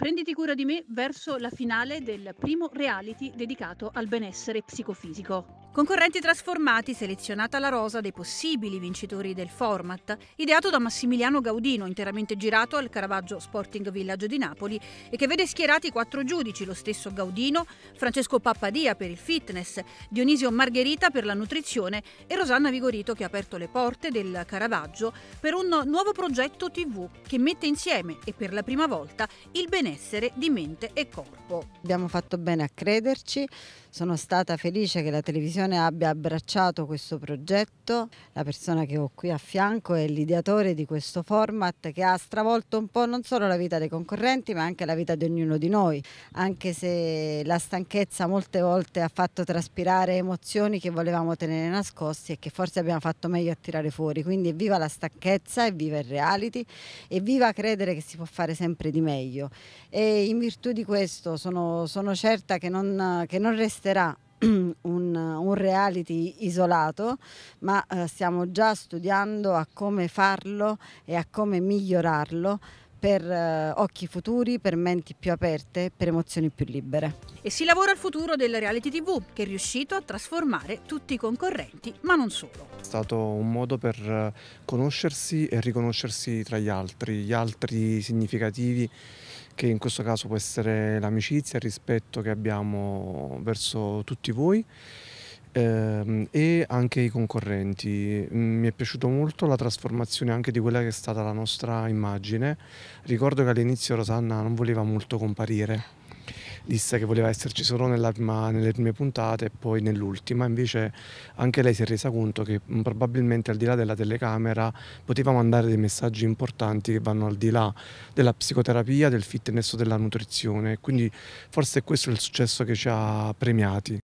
Prenditi cura di me verso la finale del primo reality dedicato al benessere psicofisico. Concorrenti trasformati, selezionata la rosa dei possibili vincitori del format, ideato da Massimiliano Gaudino, interamente girato al Caravaggio Sporting Village di Napoli e che vede schierati quattro giudici, lo stesso Gaudino, Francesco Pappadia per il fitness, Dionisio Margherita per la nutrizione e Rosanna Vigorito che ha aperto le porte del Caravaggio per un nuovo progetto TV che mette insieme e per la prima volta il benessere di mente e corpo. Abbiamo fatto bene a crederci, sono stata felice che la televisione Commissione abbia abbracciato questo progetto. La persona che ho qui a fianco è l'ideatore di questo format che ha stravolto un po' non solo la vita dei concorrenti ma anche la vita di ognuno di noi, anche se la stanchezza molte volte ha fatto traspirare emozioni che volevamo tenere nascoste e che forse abbiamo fatto meglio a tirare fuori. Quindi viva la stanchezza, viva il reality e viva credere che si può fare sempre di meglio. E in virtù di questo sono, sono certa che non, che non resterà un, un, reality isolato, ma eh, stiamo già studiando a come farlo e a come migliorarlo per eh, occhi futuri, per menti più aperte, per emozioni più libere. E si lavora al futuro del reality TV, che è riuscito a trasformare tutti i concorrenti, ma non solo. È stato un modo per eh, conoscersi e riconoscersi tra gli altri, gli altri significativi che in questo caso può essere l'amicizia, il rispetto che abbiamo verso tutti voi ehm, e anche i concorrenti. Mi è piaciuta molto la trasformazione anche di quella che è stata la nostra immagine. Ricordo che all'inizio Rosanna non voleva molto comparire disse che voleva esserci solo prima, nelle prime puntate e poi nell'ultima, invece anche lei si è resa conto che probabilmente al di là della telecamera poteva mandare dei messaggi importanti che vanno al di là della psicoterapia, del fitness o della nutrizione, quindi forse questo è il successo che ci ha premiati.